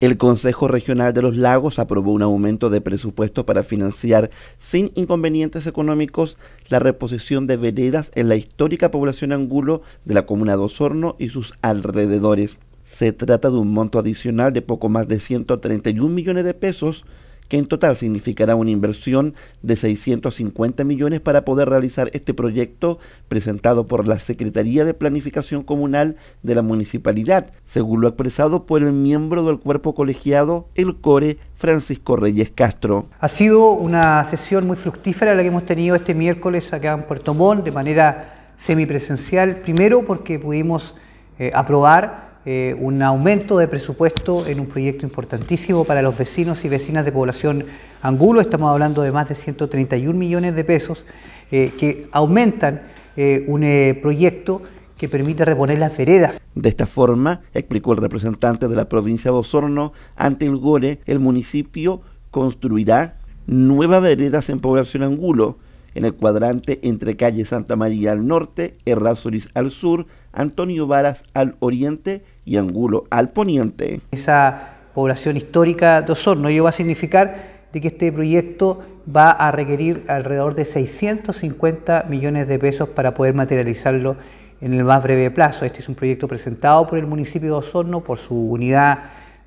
El Consejo Regional de los Lagos aprobó un aumento de presupuesto para financiar sin inconvenientes económicos la reposición de veredas en la histórica población angulo de la comuna de Osorno y sus alrededores. Se trata de un monto adicional de poco más de 131 millones de pesos que en total significará una inversión de 650 millones para poder realizar este proyecto presentado por la Secretaría de Planificación Comunal de la Municipalidad, según lo expresado por el miembro del cuerpo colegiado, el CORE, Francisco Reyes Castro. Ha sido una sesión muy fructífera la que hemos tenido este miércoles acá en Puerto Montt de manera semipresencial, primero porque pudimos eh, aprobar eh, un aumento de presupuesto en un proyecto importantísimo para los vecinos y vecinas de población angulo. Estamos hablando de más de 131 millones de pesos eh, que aumentan eh, un proyecto que permite reponer las veredas. De esta forma, explicó el representante de la provincia de Osorno, ante el GORE, el municipio construirá nuevas veredas en población angulo en el cuadrante entre calle Santa María al norte, Errázuriz al sur, Antonio Varas al oriente y Angulo al poniente. Esa población histórica de Osorno, ello va a significar de que este proyecto va a requerir alrededor de 650 millones de pesos para poder materializarlo en el más breve plazo. Este es un proyecto presentado por el municipio de Osorno, por su unidad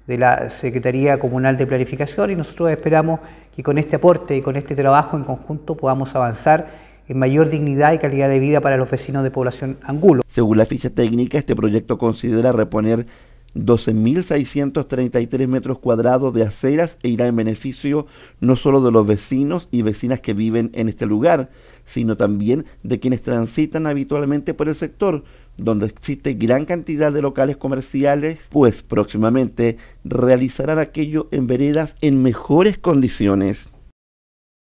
de la Secretaría Comunal de Planificación y nosotros esperamos que con este aporte y con este trabajo en conjunto podamos avanzar en mayor dignidad y calidad de vida para los vecinos de población angulo. Según la ficha técnica, este proyecto considera reponer 12.633 metros cuadrados de aceras e irá en beneficio no solo de los vecinos y vecinas que viven en este lugar, sino también de quienes transitan habitualmente por el sector, donde existe gran cantidad de locales comerciales, pues próximamente realizarán aquello en veredas en mejores condiciones.